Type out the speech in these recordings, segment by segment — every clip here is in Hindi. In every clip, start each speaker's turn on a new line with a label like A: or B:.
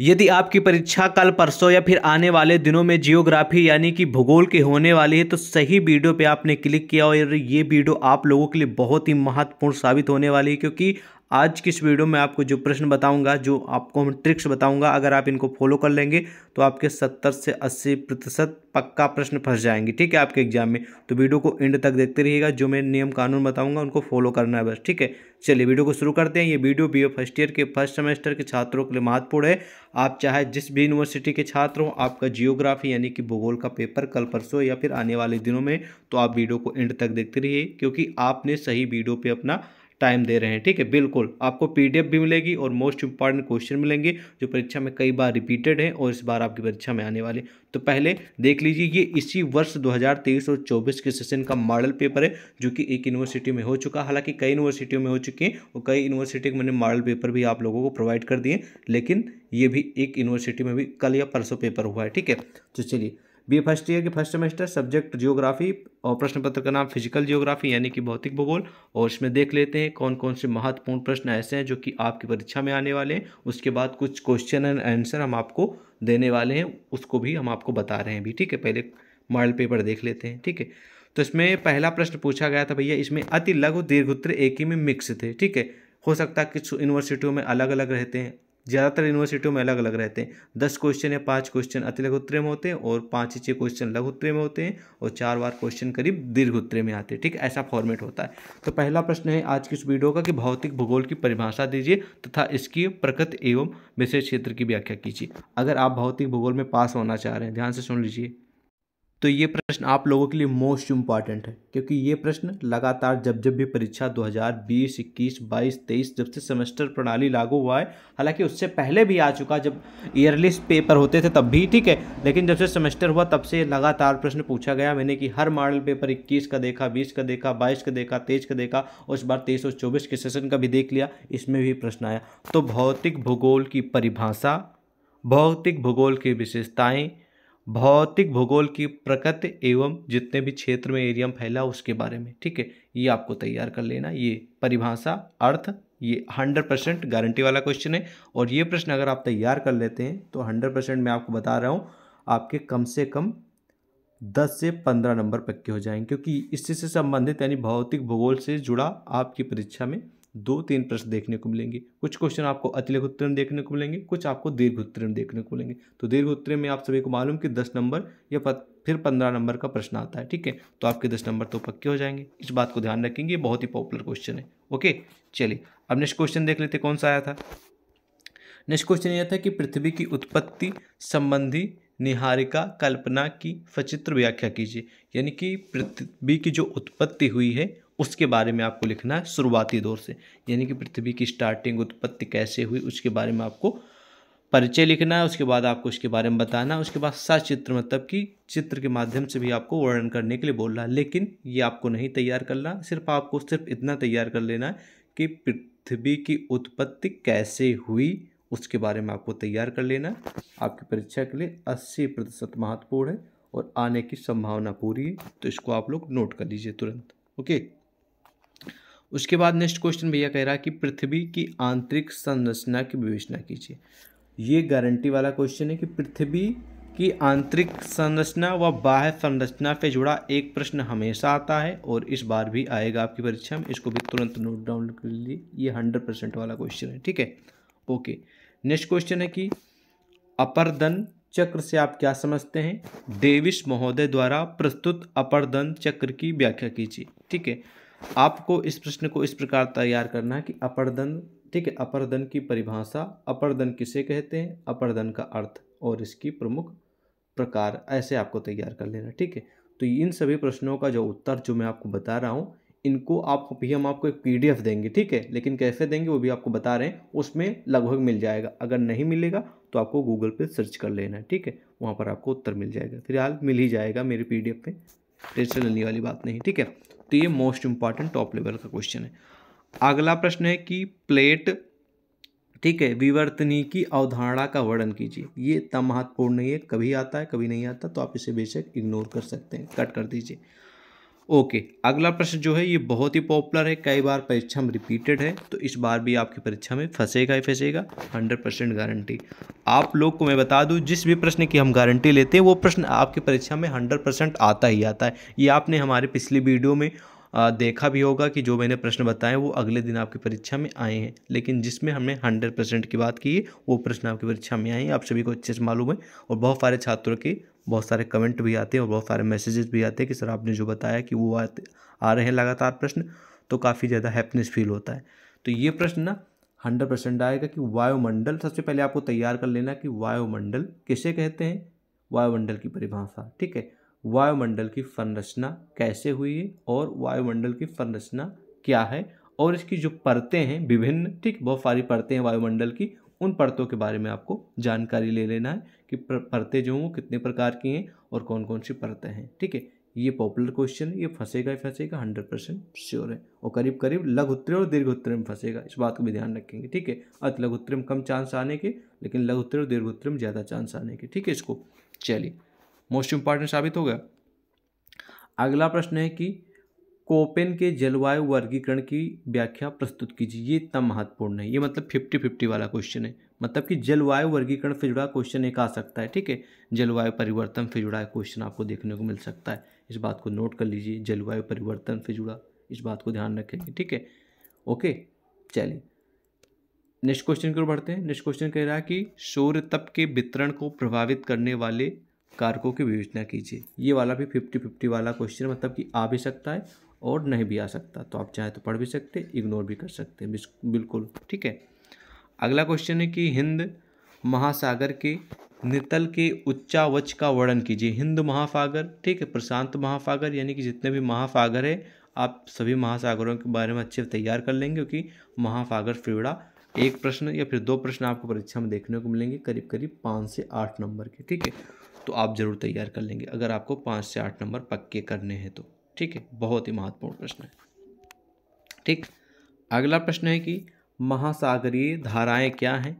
A: यदि आपकी परीक्षा कल परसों या फिर आने वाले दिनों में जियोग्राफी यानी कि भूगोल के होने वाली है तो सही वीडियो पे आपने क्लिक किया और ये वीडियो आप लोगों के लिए बहुत ही महत्वपूर्ण साबित होने वाली है क्योंकि आज की इस वीडियो में आपको जो प्रश्न बताऊंगा जो आपको हम ट्रिक्स बताऊंगा अगर आप इनको फॉलो कर लेंगे तो आपके 70 से 80 प्रतिशत पक्का प्रश्न फंस जाएंगे ठीक है आपके एग्जाम में तो वीडियो को एंड तक देखते रहिएगा जो मैं नियम कानून बताऊंगा उनको फॉलो करना है बस ठीक है चलिए वीडियो को शुरू करते हैं ये वीडियो बी फर्स्ट ईयर के फर्स्ट सेमेस्टर के छात्रों के लिए महत्वपूर्ण है आप चाहे जिस भी यूनिवर्सिटी के छात्र हो आपका जियोग्राफी यानी कि भूगोल का पेपर कल परसों या फिर आने वाले दिनों में तो आप वीडियो को एंड तक देखते रहिए क्योंकि आपने सही वीडियो पर अपना टाइम दे रहे हैं ठीक है बिल्कुल आपको पीडीएफ भी मिलेगी और मोस्ट इंपॉर्टेंट क्वेश्चन मिलेंगे जो परीक्षा में कई बार रिपीटेड हैं और इस बार आपकी परीक्षा में आने वाले तो पहले देख लीजिए ये इसी वर्ष 2023 और 24 के सेशन का मॉडल पेपर है जो कि एक यूनिवर्सिटी में हो चुका हालांकि कई यूनिवर्सिटियों में हो चुके हैं और कई यूनिवर्सिटी के मैंने मॉडल पेपर भी आप लोगों को प्रोवाइड कर दिए लेकिन ये भी एक यूनिवर्सिटी में भी कल या परसों पेपर हुआ है ठीक है तो चलिए बी फर्स्ट ईयर के फर्स्ट सेमेस्टर सब्जेक्ट जियोग्राफी और प्रश्न पत्र का नाम फिजिकल जियोग्राफी यानी कि भौतिक भूगोल और इसमें देख लेते हैं कौन कौन से महत्वपूर्ण प्रश्न ऐसे हैं जो कि आपकी परीक्षा में आने वाले हैं उसके बाद कुछ क्वेश्चन एंड आंसर हम आपको देने वाले हैं उसको भी हम आपको बता रहे हैं अभी ठीक है पहले मॉडल पेपर देख लेते हैं ठीक है तो इसमें पहला प्रश्न पूछा गया था भैया इसमें अति लघु दीर्घ एक ही में मिक्स थे ठीक है हो सकता है कि यूनिवर्सिटियों में अलग अलग रहते हैं ज़्यादातर यूनिवर्सिटियों में अलग अलग रहते हैं दस क्वेश्चन या पाँच क्वेश्चन अति लघु में होते हैं और पाँच छः क्वेश्चन लघु उत्तरे में होते हैं और चार बार क्वेश्चन करीब दीर्घ उत्तरे में आते हैं ठीक ऐसा फॉर्मेट होता है तो पहला प्रश्न है आज की इस वीडियो का कि भौतिक भूगोल की परिभाषा दीजिए तथा इसकी प्रकृति एवं विशेष क्षेत्र की व्याख्या कीजिए अगर आप भौतिक भूगोल में पास होना चाह रहे हैं ध्यान से सुन लीजिए तो ये प्रश्न आप लोगों के लिए मोस्ट इम्पॉर्टेंट है क्योंकि ये प्रश्न लगातार जब जब भी परीक्षा 2020, 21, 22, 23 जब से सेमेस्टर प्रणाली लागू हुआ है हालांकि उससे पहले भी आ चुका जब ईयरली पेपर होते थे तब भी ठीक है लेकिन जब से सेमेस्टर हुआ तब से लगातार प्रश्न पूछा गया मैंने कि हर मॉडल पेपर इक्कीस का देखा बीस का देखा बाईस का देखा तेईस का देखा उस बार तेईस और चौबीस के सेशन का भी देख लिया इसमें भी प्रश्न आया तो भौतिक भूगोल की परिभाषा भौतिक भूगोल की विशेषताएँ भौतिक भूगोल की प्रकृति एवं जितने भी क्षेत्र में एरियम फैला उसके बारे में ठीक है ये आपको तैयार कर लेना ये परिभाषा अर्थ ये हंड्रेड परसेंट गारंटी वाला क्वेश्चन है और ये प्रश्न अगर आप तैयार कर लेते हैं तो हंड्रेड परसेंट मैं आपको बता रहा हूँ आपके कम से कम दस से पंद्रह नंबर पक्के हो जाएंगे क्योंकि इससे संबंधित यानी भौतिक भूगोल से जुड़ा आपकी परीक्षा में दो तीन प्रश्न देखने को मिलेंगे कुछ क्वेश्चन आपको अतिलेख उत्तीर्ण देखने को मिलेंगे कुछ आपको दीर्घ उत्तीर्ण देखने को मिलेंगे तो दीर्घ उत्तीर्ण में आप सभी को मालूम कि दस नंबर या पत, फिर पंद्रह नंबर का प्रश्न आता है ठीक है तो आपके दस नंबर तो पक्के हो जाएंगे इस बात को ध्यान रखेंगे बहुत ही पॉपुलर क्वेश्चन है ओके चलिए अब नेक्स्ट क्वेश्चन देख लेते कौन सा आया था नेक्स्ट क्वेश्चन यह था कि पृथ्वी की उत्पत्ति संबंधी निहारिका कल्पना की सचित्र व्याख्या कीजिए यानी कि पृथ्वी की जो उत्पत्ति हुई है उसके बारे में आपको लिखना है शुरुआती दौर से यानी कि पृथ्वी की स्टार्टिंग उत्पत्ति कैसे हुई उसके बारे में आपको परिचय लिखना है उसके बाद आपको उसके बारे में बताना है उसके बाद चित्र मतलब कि चित्र के माध्यम से भी आपको वर्णन करने के लिए बोल रहा है लेकिन ये आपको नहीं तैयार करना सिर्फ आपको सिर्फ इतना तैयार कर लेना है कि पृथ्वी की उत्पत्ति कैसे हुई उसके बारे में आपको तैयार कर लेना आपकी परीक्षा के लिए अस्सी प्रतिशत महत्वपूर्ण है और आने की संभावना पूरी है तो इसको आप लोग नोट कर लीजिए तुरंत ओके उसके बाद नेक्स्ट क्वेश्चन भैया कह रहा है कि पृथ्वी की आंतरिक संरचना की विवेचना कीजिए ये गारंटी वाला क्वेश्चन है कि पृथ्वी की आंतरिक संरचना व बाह्य संरचना पे जुड़ा एक प्रश्न हमेशा आता है और इस बार भी आएगा आपकी परीक्षा में इसको भी तुरंत नोट डाउन कर लीजिए ये हंड्रेड परसेंट वाला क्वेश्चन है ठीक है ओके नेक्स्ट क्वेश्चन है कि अपरदन चक्र से आप क्या समझते हैं डेविस महोदय द्वारा प्रस्तुत अपरदन चक्र की व्याख्या कीजिए ठीक है आपको इस प्रश्न को इस प्रकार तैयार करना है कि अपरदन ठीक है अपरदन की परिभाषा अपरदन किसे कहते हैं अपरदन का अर्थ और इसकी प्रमुख प्रकार ऐसे आपको तैयार कर लेना ठीक है तो इन सभी प्रश्नों का जो उत्तर जो मैं आपको बता रहा हूँ इनको आप भी हम आपको एक पीडीएफ देंगे ठीक है लेकिन कैसे देंगे वो भी आपको बता रहे हैं उसमें लगभग मिल जाएगा अगर नहीं मिलेगा तो आपको गूगल पे सर्च कर लेना है ठीक है वहाँ पर आपको उत्तर मिल जाएगा फिलहाल मिल ही जाएगा मेरे पीडीएफ में टेंशन लेने वाली बात नहीं ठीक है तो ये मोस्ट इंपॉर्टेंट टॉप लेवल का क्वेश्चन है अगला प्रश्न है कि प्लेट ठीक है विवर्तनी की अवधारणा का वर्णन कीजिए ये इतना महत्वपूर्ण नहीं है कभी आता है कभी नहीं आता तो आप इसे बेशक इग्नोर कर सकते हैं कट कर दीजिए ओके अगला प्रश्न जो है ये बहुत ही पॉपुलर है कई बार परीक्षा में रिपीटेड है तो इस बार भी आपकी परीक्षा में फंसेगा ही फंसेगा हंड्रेड परसेंट गारंटी आप लोग को मैं बता दूं जिस भी प्रश्न की हम गारंटी लेते हैं वो प्रश्न आपकी परीक्षा में हंड्रेड परसेंट आता ही आता है ये आपने हमारे पिछली वीडियो में देखा भी होगा कि जो मैंने प्रश्न बताए वो अगले दिन आपकी परीक्षा में आए हैं लेकिन जिसमें हमने हंड्रेड परसेंट की बात की है वो प्रश्न आपकी परीक्षा में आए हैं आप सभी को अच्छे से मालूम है और बहुत सारे छात्रों की बहुत सारे कमेंट भी आते हैं और बहुत सारे मैसेजेस भी आते हैं कि सर आपने जो बताया कि वो आते आ रहे हैं लगातार प्रश्न तो काफ़ी ज़्यादा हैप्पीनेस फील होता है तो ये प्रश्न ना हंड्रेड परसेंट आएगा कि वायुमंडल सबसे पहले आपको तैयार कर लेना कि वायुमंडल किसे कहते हैं वायुमंडल की परिभाषा ठीक है वायुमंडल की संरचना कैसे हुई है और वायुमंडल की संरचना क्या है और इसकी जो परतें हैं विभिन्न ठीक बहुत सारी परतें हैं वायुमंडल की उन परतों के बारे में आपको जानकारी ले लेना है कि परतें जो हैं वो कितने प्रकार की हैं और कौन कौन सी परतें हैं ठीक है ये पॉपुलर क्वेश्चन है ये फंसेगा ही फंसेगा हंड्रेड परसेंट श्योर है और करीब करीब लघु उत्तर और दीर्घोत्तरी में फंसेगा इस बात को भी ध्यान रखेंगे ठीक है अत लघु उत्तर में कम चांस आने के लेकिन लघु उत्तर और दीर्घोत्तरी में ज़्यादा चांस आने के ठीक है इसको चलिए मोस्ट इंपॉर्टेंट साबित हो गया अगला प्रश्न है कि कोपेन के जलवायु वर्गीकरण की व्याख्या प्रस्तुत कीजिए ये इतना महत्वपूर्ण है ये मतलब फिफ्टी फिफ्टी वाला क्वेश्चन है मतलब कि जलवायु वर्गीकरण से जुड़ा क्वेश्चन एक आ सकता है ठीक है जलवायु परिवर्तन से जुड़ा क्वेश्चन आपको देखने को मिल सकता है इस बात को नोट कर लीजिए जलवायु परिवर्तन से जुड़ा इस बात को ध्यान रखेंगे ठीक है ओके चलिए नेक्स्ट क्वेश्चन की ओर बढ़ते हैं नेक्स्ट क्वेश्चन कह रहा है कि सूर्य तप के वितरण को प्रभावित करने वाले कारकों की विवेचना कीजिए ये वाला भी फिफ्टी फिफ्टी वाला क्वेश्चन मतलब कि आ भी सकता है और नहीं भी आ सकता तो आप चाहे तो पढ़ भी सकते इग्नोर भी कर सकते बिल्कुल ठीक है अगला क्वेश्चन है कि हिंद महासागर के नितल के उच्चावच का वर्णन कीजिए हिंद महासागर ठीक है प्रशांत महासागर यानी कि जितने भी महासागर है आप सभी महासागरों के बारे में अच्छे से तैयार कर लेंगे क्योंकि महासागर फिवड़ा एक प्रश्न या फिर दो प्रश्न आपको परीक्षा में देखने को मिलेंगे करीब करीब पाँच से आठ नंबर के ठीक है तो आप ज़रूर तैयार कर लेंगे अगर आपको पाँच से आठ नंबर पक्के करने हैं तो ठीक है बहुत ही महत्वपूर्ण प्रश्न है ठीक अगला प्रश्न है कि महासागरीय धाराएं क्या हैं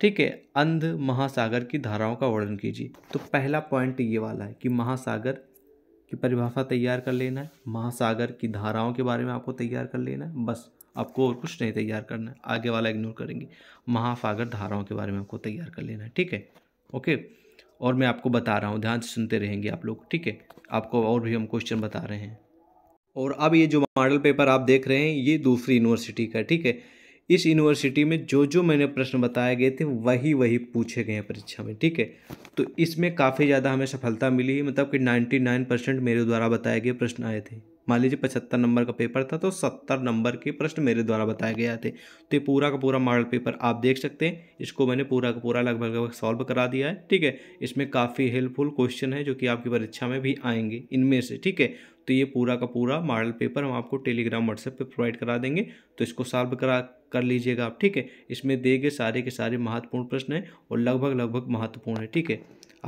A: ठीक है अंध महासागर की धाराओं का वर्णन कीजिए तो पहला पॉइंट ये वाला है कि महासागर की परिभाषा तैयार कर लेना है महासागर की धाराओं के बारे में आपको तैयार कर लेना है बस आपको और कुछ नहीं तैयार करना है आगे वाला इग्नोर करेंगे महासागर धाराओं के बारे में आपको तैयार कर लेना है ठीक है ओके और मैं आपको बता रहा हूँ ध्यान से सुनते रहेंगे आप लोग ठीक है आपको और भी हम क्वेश्चन बता रहे हैं और अब ये जो मॉडल पेपर आप देख रहे हैं ये दूसरी यूनिवर्सिटी का ठीक है इस यूनिवर्सिटी में जो जो मैंने प्रश्न बताए गए थे वही वही पूछे गए हैं परीक्षा में ठीक है तो इसमें काफ़ी ज़्यादा हमें सफलता मिली है मतलब कि 99 परसेंट मेरे द्वारा बताए गए प्रश्न आए थे मान लीजिए पचहत्तर नंबर का पेपर था तो सत्तर नंबर के प्रश्न मेरे द्वारा बताए गए थे तो ये पूरा का पूरा मॉडल पेपर आप देख सकते हैं इसको मैंने पूरा का पूरा लगभग लगभग सॉल्व करा दिया है ठीक है इसमें काफ़ी हेल्पफुल क्वेश्चन है जो कि आपकी परीक्षा में भी आएंगे इनमें से ठीक है तो ये पूरा का पूरा मॉडल पेपर हम आपको टेलीग्राम व्हाट्सएप पे प्रोवाइड करा देंगे तो इसको सॉल्व करा कर लीजिएगा आप ठीक है इसमें दे गए सारे के सारे महत्वपूर्ण प्रश्न हैं और लगभग लगभग महत्वपूर्ण है ठीक है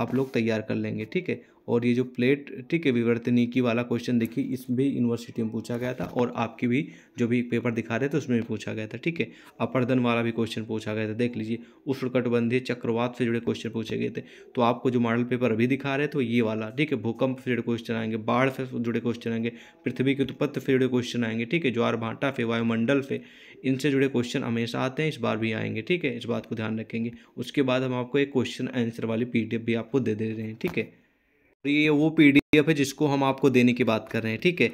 A: आप लोग तैयार कर लेंगे ठीक है और ये जो प्लेट ठीक है विवर्तनिकी वाला क्वेश्चन देखिए इस भी यूनिवर्सिटी में पूछा गया था और आपकी भी जो भी पेपर दिखा रहे थे उसमें भी पूछा गया था ठीक है अपर्दन वाला भी क्वेश्चन पूछा गया था देख लीजिए उष्णकटबंधीय चक्रवात से जुड़े क्वेश्चन पूछे गए थे तो आपको जो मॉडल पेपर अभी दिखा रहे थे वो ये वाला ठीक है भूकंप से जुड़े क्वेश्चन आएंगे बाढ़ से जुड़े क्वेश्चन आएंगे पृथ्वी की उत्पत्ति से जुड़े क्वेश्चन आएंगे ठीक है ज्वार भाटा फिर वायुमंडल पे इनसे जुड़े क्वेश्चन हमेशा आते हैं इस बार भी आएंगे ठीक है इस बात को ध्यान रखेंगे उसके बाद हम आपको एक क्वेश्चन आंसर वाली पी भी आपको दे दे रहे हैं ठीक है और ये वो पी है जिसको हम आपको देने की बात कर रहे हैं ठीक है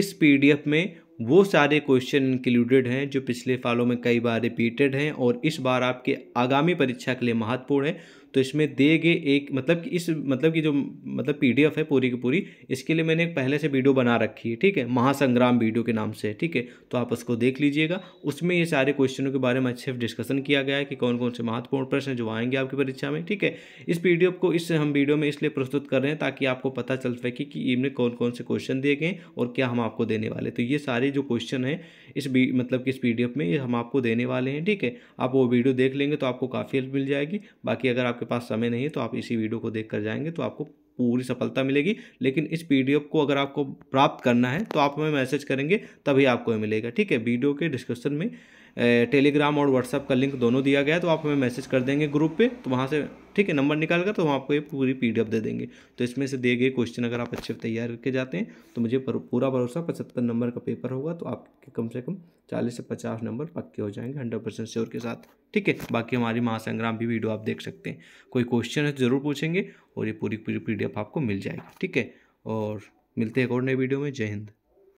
A: इस पी में वो सारे क्वेश्चन इंक्लूडेड हैं जो पिछले सालों में कई बार रिपीटेड हैं और इस बार आपके आगामी परीक्षा के लिए महत्वपूर्ण है तो इसमें दे गए एक मतलब कि इस मतलब कि जो मतलब पीडीएफ है पूरी की पूरी इसके लिए मैंने पहले से वीडियो बना रखी है ठीक है महासंग्राम वीडियो के नाम से ठीक है तो आप उसको देख लीजिएगा उसमें ये सारे क्वेश्चनों के बारे में अच्छे डिस्कशन किया गया है कि कौन कौन से महत्वपूर्ण प्रश्न जो आएंगे आपकी परीक्षा में ठीक है इस पी को इस हम वीडियो में इसलिए प्रस्तुत कर रहे हैं ताकि आपको पता चल सके कि इनमें कौन कौन से क्वेश्चन दिए गए और क्या हम आपको देने वाले तो ये सारे जो क्वेश्चन हैं इस मतलब कि इस पी में हम आपको देने वाले हैं ठीक है आप वो वीडियो देख लेंगे तो आपको काफ़ी हेल्प मिल जाएगी बाकी अगर आपके पास समय नहीं है तो आप इसी वीडियो को देख कर जाएंगे तो आपको पूरी सफलता मिलेगी लेकिन इस पीडीएफ को अगर आपको प्राप्त करना है तो आप हमें मैसेज करेंगे तभी आपको मिलेगा ठीक है वीडियो के डिस्क्रिप्सन में टेलीग्राम और व्हाट्सअप का लिंक दोनों दिया गया है तो आप हमें मैसेज कर देंगे ग्रुप पे तो वहाँ से ठीक है नंबर निकाल कर तो हम आपको ये पूरी पी दे देंगे तो इसमें से दिए गए क्वेश्चन अगर आप अच्छे तैयार करके जाते हैं तो मुझे पूरा भरोसा पचहत्तर नंबर का पेपर होगा तो आपके कम से कम चालीस से पचास नंबर पक्के हो जाएंगे हंड्रेड परसेंट श्योर के साथ ठीक है बाकी हमारी महासंग्राम भी वीडियो आप देख सकते हैं कोई क्वेश्चन है तो ज़रूर पूछेंगे और ये पूरी पूरी पी आपको मिल जाएगी ठीक है और मिलते हैं एक और नए वीडियो में जय हिंद